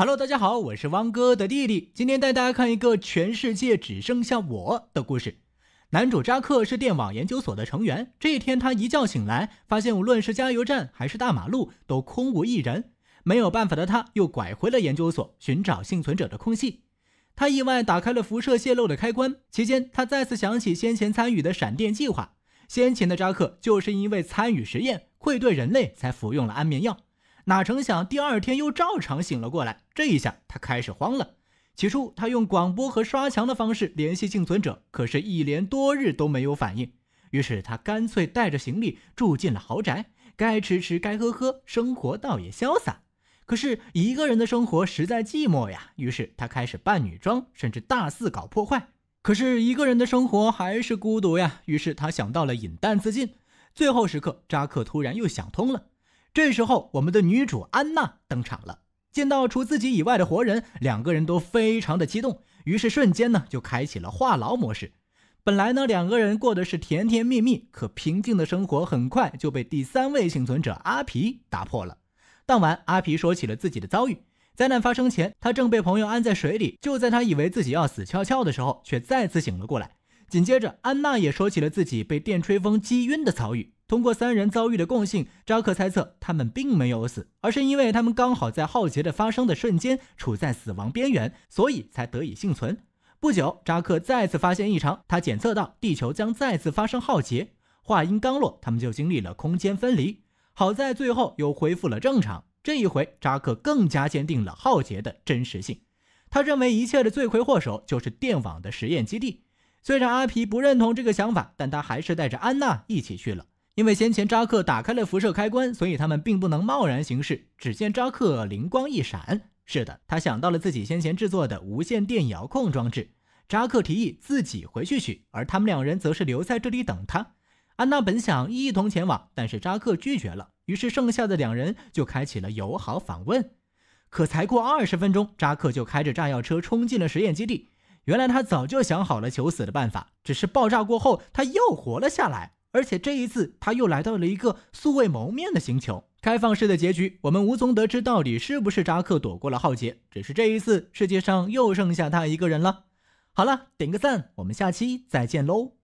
Hello，大家好，我是汪哥的弟弟，今天带大家看一个全世界只剩下我的故事。男主扎克是电网研究所的成员，这一天他一觉醒来，发现无论是加油站还是大马路都空无一人。没有办法的他，又拐回了研究所寻找幸存者的空隙。他意外打开了辐射泄漏的开关，期间他再次想起先前参与的闪电计划。先前的扎克就是因为参与实验愧对人类，才服用了安眠药。哪成想，第二天又照常醒了过来。这一下，他开始慌了。起初，他用广播和刷墙的方式联系幸存者，可是一连多日都没有反应。于是，他干脆带着行李住进了豪宅，该吃吃，该喝喝，生活倒也潇洒。可是，一个人的生活实在寂寞呀。于是，他开始扮女装，甚至大肆搞破坏。可是，一个人的生活还是孤独呀。于是，他想到了引弹自尽。最后时刻，扎克突然又想通了。这时候，我们的女主安娜登场了。见到除自己以外的活人，两个人都非常的激动，于是瞬间呢就开启了话痨模式。本来呢两个人过的是甜甜蜜蜜、可平静的生活，很快就被第三位幸存者阿皮打破了。当晚，阿皮说起了自己的遭遇：灾难发生前，他正被朋友按在水里，就在他以为自己要死翘翘的时候，却再次醒了过来。紧接着，安娜也说起了自己被电吹风击晕的遭遇。通过三人遭遇的共性，扎克猜测他们并没有死，而是因为他们刚好在浩劫的发生的瞬间处在死亡边缘，所以才得以幸存。不久，扎克再次发现异常，他检测到地球将再次发生浩劫。话音刚落，他们就经历了空间分离，好在最后又恢复了正常。这一回，扎克更加坚定了浩劫的真实性。他认为一切的罪魁祸首就是电网的实验基地。虽然阿皮不认同这个想法，但他还是带着安娜一起去了。因为先前扎克打开了辐射开关，所以他们并不能贸然行事。只见扎克灵光一闪，是的，他想到了自己先前制作的无线电遥控装置。扎克提议自己回去取，而他们两人则是留在这里等他。安娜本想一同前往，但是扎克拒绝了，于是剩下的两人就开启了友好访问。可才过二十分钟，扎克就开着炸药车冲进了实验基地。原来他早就想好了求死的办法，只是爆炸过后他又活了下来。而且这一次，他又来到了一个素未谋面的星球。开放式的结局，我们无从得知到底是不是扎克躲过了浩劫。只是这一次，世界上又剩下他一个人了。好了，点个赞，我们下期再见喽。